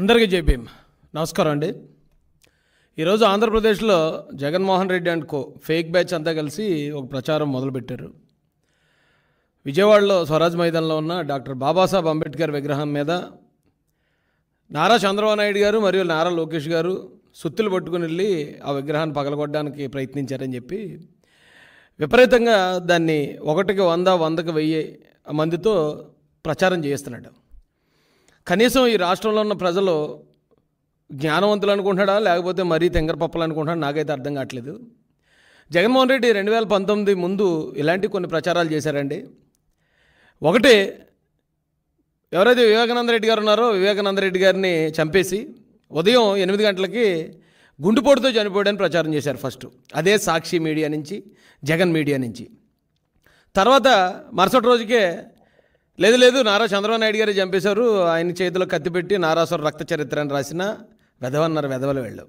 అందరికీ జేబీఎం నమస్కారం అండి ఈరోజు ఆంధ్రప్రదేశ్లో Jaganmohan Reddy and co fake batch అంతా కలిసి ఒక ప్రచారం మొదలుపెట్టారు విజయవాడలో స్వరాజ్ మైదాన్లో ఉన్న డాక్టర్ బాబాసాహెబ్ అంబేద్కర్ విగ్రహం మీద నారా చంద్రబాబు నాయుడు గారు మరియు నారా లోకేష్ గారు సుత్తులు పట్టుకుని వెళ్ళి ఆ విగ్రహాన్ని పగలగొట్టడానికి ప్రయత్నించారని చెప్పి విపరీతంగా దాన్ని ఒకటికి వంద వందకు వెయ్యి మందితో ప్రచారం చేస్తున్నాడు కనీసం ఈ రాష్ట్రంలో ఉన్న ప్రజలు జ్ఞానవంతులు అనుకుంటున్నాడా లేకపోతే మరీ తెంగరపప్పలు అనుకుంటున్నాడు నాకైతే అర్థం కావట్లేదు జగన్మోహన్ రెడ్డి రెండు వేల పంతొమ్మిది ముందు ఇలాంటి కొన్ని ప్రచారాలు చేశారండి ఒకటి ఎవరైతే వివేకానంద రెడ్డి గారు ఉన్నారో వివేకానంద రెడ్డి గారిని చంపేసి ఉదయం ఎనిమిది గంటలకి గుండుపోటుతో చనిపోయాడని ప్రచారం చేశారు ఫస్ట్ అదే సాక్షి మీడియా నుంచి జగన్ మీడియా నుంచి తర్వాత మరుసటి రోజుకే లేదు లేదు నారా చంద్రబాబు నాయుడు గారు చంపేశారు ఆయన చేతిలో కత్తి పెట్టి నారాసుర రక్త చరిత్ర అని రాసిన వెధవన్నారు వెధవలు వెళ్ళు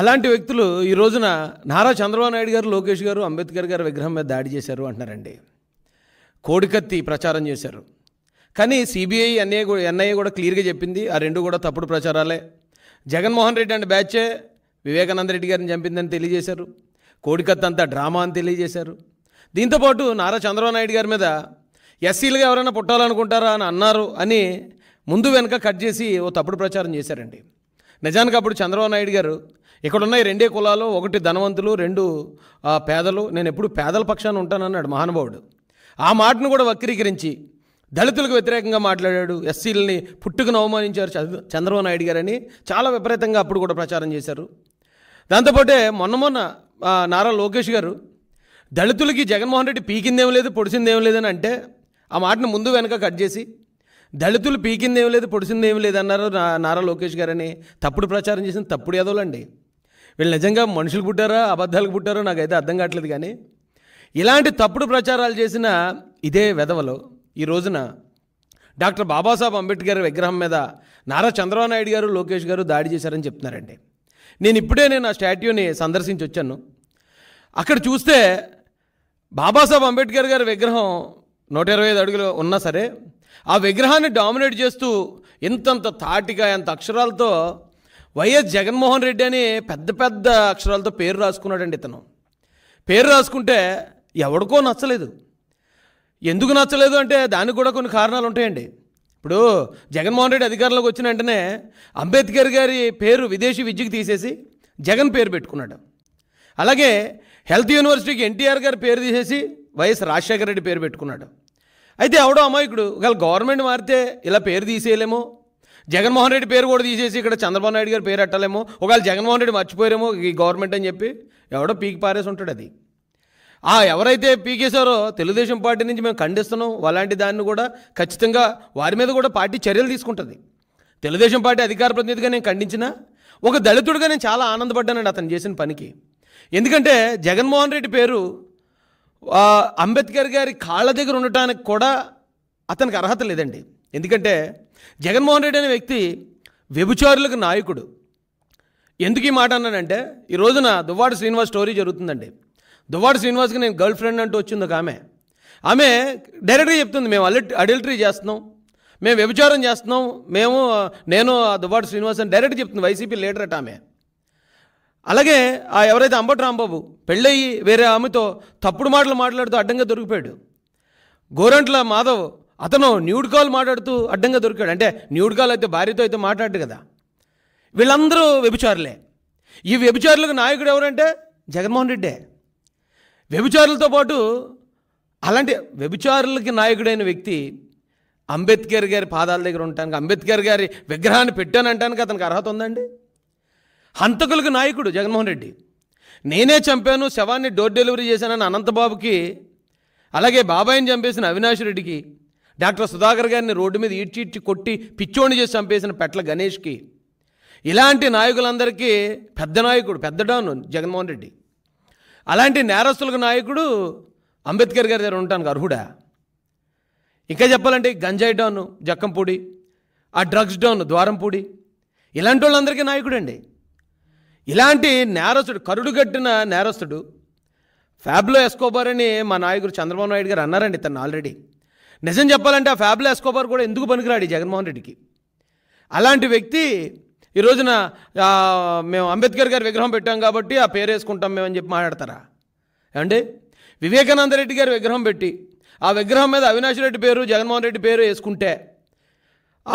అలాంటి వ్యక్తులు ఈ రోజున నారా చంద్రబాబు నాయుడు గారు లోకేష్ గారు అంబేద్కర్ గారు విగ్రహం మీద దాడి చేశారు అంటున్నారండి కోడికత్తి ప్రచారం చేశారు కానీ సిబిఐ ఎన్ఐఏ కూడా ఎన్ఐఏ కూడా క్లియర్గా చెప్పింది ఆ రెండు కూడా తప్పుడు ప్రచారాలే జగన్మోహన్ రెడ్డి అండ్ బ్యాచే వివేకానంద రెడ్డి గారిని చంపిందని తెలియజేశారు కోడికత్తి అంతా డ్రామా అని తెలియజేశారు దీంతోపాటు నారా చంద్రబాబు నాయుడు గారి మీద ఎస్సీలుగా ఎవరైనా పుట్టాలనుకుంటారా అని అన్నారు అని ముందు వెనక కట్ చేసి ఓ తప్పుడు ప్రచారం చేశారండి నిజానికి అప్పుడు చంద్రబాబు నాయుడు గారు ఇక్కడున్న ఈ రెండే కులాలు ఒకటి ధనవంతులు రెండు పేదలు నేను ఎప్పుడు పేదల పక్షాన ఉంటానన్నాడు మహానుభావుడు ఆ మాటను కూడా వక్రీకరించి దళితులకు వ్యతిరేకంగా మాట్లాడాడు ఎస్సీలని పుట్టుకుని అవమానించారు చంద్రబాబు నాయుడు గారని చాలా విపరీతంగా అప్పుడు కూడా ప్రచారం చేశారు దాంతోపాటే మొన్న మొన్న నారా లోకేష్ గారు దళితులకి జగన్మోహన్ రెడ్డి పీకిందేం లేదు పొడిసిందేం లేదని అంటే ఆ మాటను ముందు వెనక కట్ చేసి దళితులు పీకిందేం లేదు పొడిసిందేం లేదు అన్నారు నారా లోకేష్ గారని తప్పుడు ప్రచారం చేసిన తప్పుడు అండి వీళ్ళు నిజంగా మనుషులు పుట్టారా అబద్ధాలకు పుట్టారో నాకైతే అర్థం కావట్లేదు కానీ ఇలాంటి తప్పుడు ప్రచారాలు చేసిన ఇదే వెధవలు ఈ రోజున డాక్టర్ బాబాసాహెబ్ అంబేద్కర్ విగ్రహం మీద నారా చంద్రబాబు నాయుడు గారు లోకేష్ గారు దాడి చేశారని చెప్తున్నారండి నేను ఇప్పుడే నేను ఆ స్టాట్యూని సందర్శించి వచ్చాను అక్కడ చూస్తే బాబాసాహెబ్ అంబేద్కర్ గారి విగ్రహం నూట ఇరవై ఐదు అడుగులు ఉన్నా సరే ఆ విగ్రహాన్ని డామినేట్ చేస్తూ ఇంతంత తాటిగా ఎంత అక్షరాలతో వైఎస్ జగన్మోహన్ రెడ్డి అని పెద్ద పెద్ద అక్షరాలతో పేరు రాసుకున్నాడండి ఇతను పేరు రాసుకుంటే ఎవడికో నచ్చలేదు ఎందుకు నచ్చలేదు అంటే దానికి కూడా కొన్ని కారణాలు ఉంటాయండి ఇప్పుడు జగన్మోహన్ రెడ్డి అధికారంలోకి వచ్చిన వెంటనే అంబేద్కర్ గారి పేరు విదేశీ విద్యకు తీసేసి జగన్ పేరు పెట్టుకున్నాడు అలాగే హెల్త్ యూనివర్సిటీకి ఎన్టీఆర్ గారి పేరు తీసేసి వైఎస్ రాజశేఖర రెడ్డి పేరు పెట్టుకున్నాడు అయితే ఎవడో అమాయకుడు ఒకవేళ గవర్నమెంట్ మారితే ఇలా పేరు తీసేయలేమో జగన్మోహన్ రెడ్డి పేరు కూడా తీసేసి ఇక్కడ చంద్రబాబు నాయుడు గారి పేరు పెట్టలేమో ఒకవేళ జగన్మోహన్ రెడ్డి మర్చిపోయారేమో ఈ గవర్నమెంట్ అని చెప్పి ఎవడో పీకి పారేసి ఉంటాడు అది ఆ ఎవరైతే పీకేశారో తెలుగుదేశం పార్టీ నుంచి మేము ఖండిస్తున్నాం అలాంటి దాన్ని కూడా ఖచ్చితంగా వారి మీద కూడా పార్టీ చర్యలు తీసుకుంటుంది తెలుగుదేశం పార్టీ అధికార ప్రతినిధిగా నేను ఖండించిన ఒక దళితుడిగా నేను చాలా ఆనందపడ్డానండి అతను చేసిన పనికి ఎందుకంటే జగన్మోహన్ రెడ్డి పేరు అంబేద్కర్ గారి కాళ్ళ దగ్గర ఉండటానికి కూడా అతనికి అర్హత లేదండి ఎందుకంటే జగన్మోహన్ రెడ్డి అనే వ్యక్తి వ్యభిచారులకు నాయకుడు ఎందుకు ఈ మాట అన్నానంటే ఈ రోజున దువ్వాడ శ్రీనివాస్ స్టోరీ జరుగుతుందండి దువ్వాడ శ్రీనివాస్కి నేను గర్ల్ ఫ్రెండ్ అంటూ వచ్చింది ఒక ఆమె ఆమె డైరెక్ట్గా చెప్తుంది మేము అడల్ట్ అడల్టరీ చేస్తున్నాం మేము వ్యభిచారం చేస్తున్నాం మేము నేను దువ్వాడ శ్రీనివాస్ అని డైరెక్ట్ చెప్తుంది వైసీపీ లీడర్ అట ఆమె అలాగే ఆ ఎవరైతే అంబటి రాంబాబు పెళ్ళయి వేరే ఆమెతో తప్పుడు మాటలు మాట్లాడుతూ అడ్డంగా దొరికిపోయాడు గోరంట్ల మాధవ్ అతను న్యూడ్ కాల్ మాట్లాడుతూ అడ్డంగా దొరికాడు అంటే న్యూడ్ కాల్ అయితే భార్యతో అయితే మాట్లాడు కదా వీళ్ళందరూ వ్యభిచారులే ఈ వ్యభిచారులకు నాయకుడు ఎవరంటే జగన్మోహన్ రెడ్డే వ్యభిచారులతో పాటు అలాంటి వ్యభిచారులకి నాయకుడైన వ్యక్తి అంబేద్కర్ గారి పాదాల దగ్గర ఉండటానికి అంబేద్కర్ గారి విగ్రహాన్ని పెట్టానంటానికి అతనికి అర్హత ఉందండి హంతకులకు నాయకుడు జగన్మోహన్ రెడ్డి నేనే చంపాను శవాన్ని డోర్ డెలివరీ చేశానని అనంతబాబుకి అలాగే బాబాయిని చంపేసిన అవినాష్ రెడ్డికి డాక్టర్ సుధాకర్ గారిని రోడ్డు మీద ఇడ్చి ఇడ్చి కొట్టి పిచ్చోండి చేసి చంపేసిన పెట్ల గణేష్కి ఇలాంటి నాయకులందరికీ పెద్ద నాయకుడు పెద్ద జగన్మోహన్ రెడ్డి అలాంటి నేరస్తులకు నాయకుడు అంబేద్కర్ గారి దగ్గర ఉంటాను అర్హుడా ఇంకా చెప్పాలంటే గంజాయి డౌన్ జక్కంపూడి ఆ డ్రగ్స్ డౌన్ ద్వారంపూడి ఇలాంటి వాళ్ళందరికీ నాయకుడండి ఇలాంటి నేరస్తుడు కరుడుగట్టిన నేరస్తుడు ఫ్యాబ్లో ఎస్కోబార్ అని మా నాయకుడు చంద్రబాబు నాయుడు గారు అన్నారండి తను ఆల్రెడీ నిజం చెప్పాలంటే ఆ ఫ్యాబ్లో ఎస్కోబార్ కూడా ఎందుకు పనికిరాడు జగన్మోహన్ రెడ్డికి అలాంటి వ్యక్తి ఈ రోజున మేము అంబేద్కర్ గారి విగ్రహం పెట్టాం కాబట్టి ఆ పేరు వేసుకుంటాం మేమని చెప్పి మాట్లాడతారా ఏమండి వివేకానంద రెడ్డి గారి విగ్రహం పెట్టి ఆ విగ్రహం మీద అవినాష్ రెడ్డి పేరు జగన్మోహన్ రెడ్డి పేరు వేసుకుంటే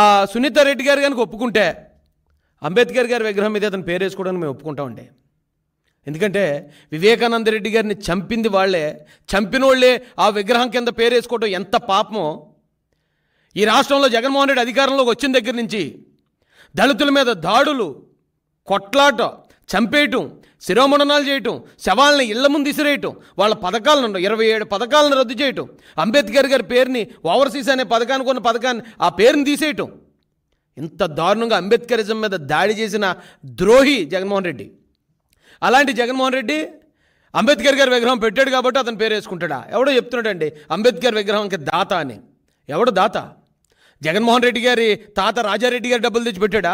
ఆ సునీత రెడ్డి గారు కనుక ఒప్పుకుంటే అంబేద్కర్ గారి విగ్రహం మీద అతను పేరేసుకోవడానికి మేము ఉండే ఎందుకంటే వివేకానంద రెడ్డి గారిని చంపింది వాళ్లే చంపిన వాళ్ళే ఆ విగ్రహం కింద పేరేసుకోవడం ఎంత పాపమో ఈ రాష్ట్రంలో జగన్మోహన్ రెడ్డి అధికారంలోకి వచ్చిన దగ్గర నుంచి దళితుల మీద దాడులు కొట్లాట చంపేయటం శిరోమండనాలు చేయటం శవాలను ఇళ్ల ముందు ఇసిరేయటం వాళ్ళ పథకాలను ఇరవై ఏడు పథకాలను రద్దు చేయటం అంబేద్కర్ గారి పేరుని ఓవర్సీస్ అనే పథకానికి ఉన్న పథకాన్ని ఆ పేరుని తీసేయటం ఇంత దారుణంగా అంబేద్కరిజం మీద దాడి చేసిన ద్రోహి జగన్మోహన్ రెడ్డి అలాంటి జగన్మోహన్ రెడ్డి అంబేద్కర్ గారి విగ్రహం పెట్టాడు కాబట్టి అతను పేరు వేసుకుంటాడా ఎవడో చెప్తున్నాడండి అంబేద్కర్ విగ్రహంకి దాత అని ఎవడు దాత జగన్మోహన్ రెడ్డి గారి తాత రాజారెడ్డి గారి డబ్బులు తెచ్చి పెట్టాడా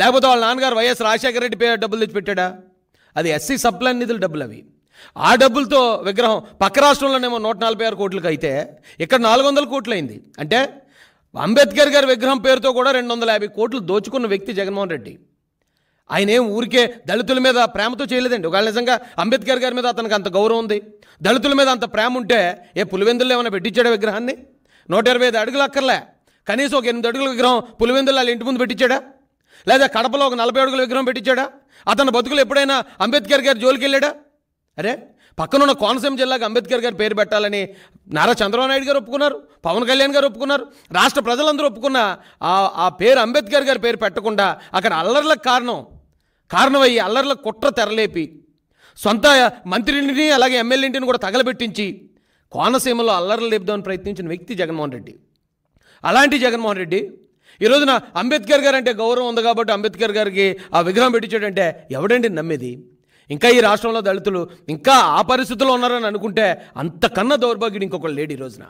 లేకపోతే వాళ్ళ నాన్నగారు వైఎస్ రాజశేఖర రెడ్డి పేరు డబ్బులు తెచ్చి పెట్టాడా అది ఎస్సీ సప్లైన్ నిధులు డబ్బులు అవి ఆ డబ్బులతో విగ్రహం పక్క రాష్ట్రంలోనేమో నూట నలభై ఆరు కోట్లకి అయితే ఇక్కడ నాలుగు వందల కోట్లు అయింది అంటే అంబేద్కర్ గారి విగ్రహం పేరుతో కూడా రెండు వందల యాభై కోట్లు దోచుకున్న వ్యక్తి జగన్మోహన్ రెడ్డి ఆయన ఏం ఊరికే దళితుల మీద ప్రేమతో చేయలేదండి ఒకవేళ నిజంగా అంబేద్కర్ గారి మీద అతనికి అంత గౌరవం ఉంది దళితుల మీద అంత ప్రేమ ఉంటే ఏ పులివెందులు ఏమైనా పెట్టించాడు విగ్రహాన్ని నూట ఇరవై ఐదు అడుగులు అక్కర్లే కనీసం ఒక ఎనిమిది అడుగుల విగ్రహం పులివెందులు వాళ్ళ ఇంటి ముందు పెట్టించాడా లేదా కడపలో ఒక నలభై అడుగుల విగ్రహం పెట్టించాడా అతను బతుకులు ఎప్పుడైనా అంబేద్కర్ గారి జోలికి వెళ్ళాడా అరే పక్కనున్న కోనసీమ జిల్లాకు అంబేద్కర్ గారు పేరు పెట్టాలని నారా చంద్రబాబు నాయుడు గారు ఒప్పుకున్నారు పవన్ కళ్యాణ్ గారు ఒప్పుకున్నారు రాష్ట్ర ప్రజలందరూ ఒప్పుకున్న ఆ పేరు అంబేద్కర్ గారు పేరు పెట్టకుండా అక్కడ అల్లర్లకు కారణం కారణమయ్యి అల్లర్ల కుట్ర తెరలేపి సొంత మంత్రిని అలాగే ఎమ్మెల్యేంటిని కూడా తగలబెట్టించి కోనసీమలో అల్లర్లు లేపుదామని ప్రయత్నించిన వ్యక్తి జగన్మోహన్ రెడ్డి అలాంటి జగన్మోహన్ రెడ్డి ఈ రోజున అంబేద్కర్ గారు అంటే గౌరవం ఉంది కాబట్టి అంబేద్కర్ గారికి ఆ విగ్రహం పెట్టించాడంటే ఎవడండి నమ్మేది ఇంకా ఈ రాష్ట్రంలో దళితులు ఇంకా ఆ పరిస్థితుల్లో ఉన్నారని అనుకుంటే అంతకన్నా దౌర్భాగ్యుడు ఇంకొక లేడు ఈ రోజున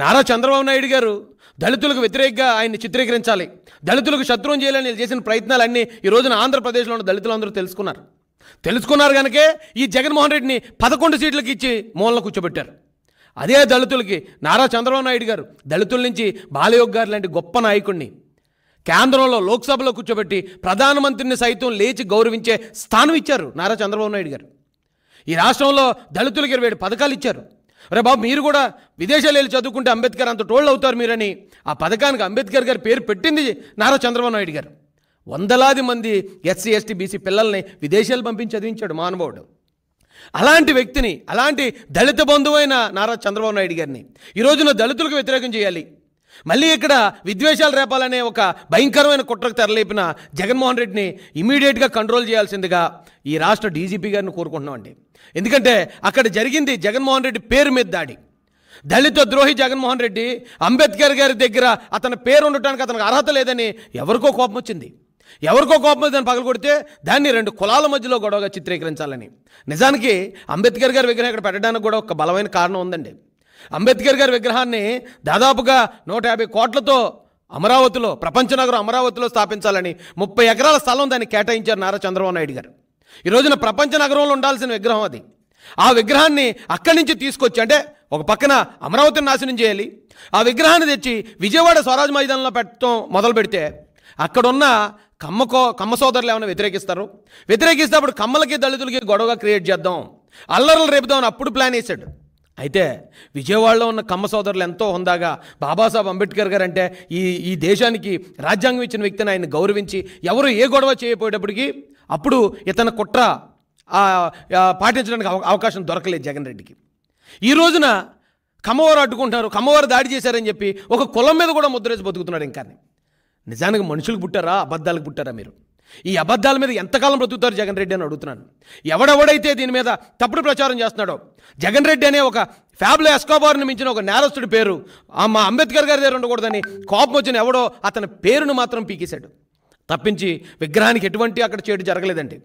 నారా చంద్రబాబు నాయుడు గారు దళితులకు వ్యతిరేకంగా ఆయన్ని చిత్రీకరించాలి దళితులకు శత్రువు చేయాలని చేసిన ప్రయత్నాలు అన్నీ ఈ రోజున ఆంధ్రప్రదేశ్లో ఉన్న దళితులందరూ తెలుసుకున్నారు తెలుసుకున్నారు కనుకే ఈ జగన్మోహన్ రెడ్డిని పదకొండు సీట్లకు ఇచ్చి మూలన కూర్చోబెట్టారు అదే దళితులకి నారా చంద్రబాబు నాయుడు గారు దళితుల నుంచి బాలయోగ్ గారు లాంటి గొప్ప నాయకుడిని కేంద్రంలో లోక్సభలో కూర్చోబెట్టి ప్రధానమంత్రిని సైతం లేచి గౌరవించే స్థానం ఇచ్చారు నారా చంద్రబాబు నాయుడు గారు ఈ రాష్ట్రంలో దళితులకు ఇరవై పథకాలు ఇచ్చారు రే బాబు మీరు కూడా విదేశాలు వెళ్ళి చదువుకుంటే అంబేద్కర్ అంత టోళ్ళు అవుతారు మీరని ఆ పథకానికి అంబేద్కర్ గారి పేరు పెట్టింది నారా చంద్రబాబు నాయుడు గారు వందలాది మంది ఎస్సీ ఎస్టీ బీసీ పిల్లల్ని విదేశాలు పంపించి చదివించాడు మానవుడు అలాంటి వ్యక్తిని అలాంటి దళిత బంధువైన నారా చంద్రబాబు నాయుడు గారిని ఈరోజున దళితులకు వ్యతిరేకం చేయాలి మళ్ళీ ఇక్కడ విద్వేషాలు రేపాలనే ఒక భయంకరమైన కుట్రకు తెరలేపిన జగన్మోహన్ రెడ్డిని ఇమీడియట్గా కంట్రోల్ చేయాల్సిందిగా ఈ రాష్ట్ర డీజీపీ గారిని కోరుకుంటున్నామండి ఎందుకంటే అక్కడ జరిగింది జగన్మోహన్ రెడ్డి పేరు మీద దాడి దళిత ద్రోహి జగన్మోహన్ రెడ్డి అంబేద్కర్ గారి దగ్గర అతని పేరు ఉండటానికి అతనికి అర్హత లేదని ఎవరికో కోపం వచ్చింది ఎవరికో కోపం దాన్ని పగలగొడితే దాన్ని రెండు కులాల మధ్యలో గొడవగా చిత్రీకరించాలని నిజానికి అంబేద్కర్ గారి విగ్రహం ఇక్కడ పెట్టడానికి కూడా ఒక బలమైన కారణం ఉందండి అంబేద్కర్ గారి విగ్రహాన్ని దాదాపుగా నూట యాభై కోట్లతో అమరావతిలో ప్రపంచ నగరం అమరావతిలో స్థాపించాలని ముప్పై ఎకరాల స్థలం దాన్ని కేటాయించారు నారా చంద్రబాబు నాయుడు గారు ఈ రోజున ప్రపంచ నగరంలో ఉండాల్సిన విగ్రహం అది ఆ విగ్రహాన్ని అక్కడి నుంచి తీసుకొచ్చి అంటే ఒక పక్కన అమరావతిని నాశనం చేయాలి ఆ విగ్రహాన్ని తెచ్చి విజయవాడ స్వరాజ్ మైదానంలో పెట్టడం మొదలు పెడితే అక్కడున్న కమ్మకో కమ్మ సోదరులు ఏమైనా వ్యతిరేకిస్తారు వ్యతిరేకిస్తే అప్పుడు కమ్మలకి దళితులకి గొడవగా క్రియేట్ చేద్దాం అల్లర్లు రేపుదామని అప్పుడు ప్లాన్ వేశాడు అయితే విజయవాడలో ఉన్న కమ్మ సోదరులు ఎంతో హుందాగా బాబాసాహెబ్ అంబేద్కర్ గారు అంటే ఈ ఈ దేశానికి రాజ్యాంగం ఇచ్చిన వ్యక్తిని ఆయన గౌరవించి ఎవరు ఏ గొడవ చేయపోయేటప్పటికీ అప్పుడు ఇతని కుట్ర పాటించడానికి అవకాశం దొరకలేదు జగన్ రెడ్డికి ఈ రోజున కమ్మవారు అడ్డుకుంటున్నారు కమ్మవారు దాడి చేశారని చెప్పి ఒక కులం మీద కూడా ముద్రేసి బతుకుతున్నాడు ఇంకా నిజానికి మనుషులకు పుట్టారా అబద్ధాలకు పుట్టారా మీరు ఈ అబద్ధాల మీద ఎంతకాలం బ్రతుకుతారు జగన్ రెడ్డి అని అడుగుతున్నాను ఎవడెవడైతే దీని మీద తప్పుడు ప్రచారం చేస్తున్నాడో జగన్ రెడ్డి అనే ఒక ఫ్యాబ్లో ఎస్కోబార్ని మించిన ఒక నేరస్తుడి పేరు మా అంబేద్కర్ గారి దగ్గర ఉండకూడదని కోపం వచ్చిన ఎవడో అతని పేరును మాత్రం పీకేశాడు తప్పించి విగ్రహానికి ఎటువంటి అక్కడ చేటు జరగలేదండి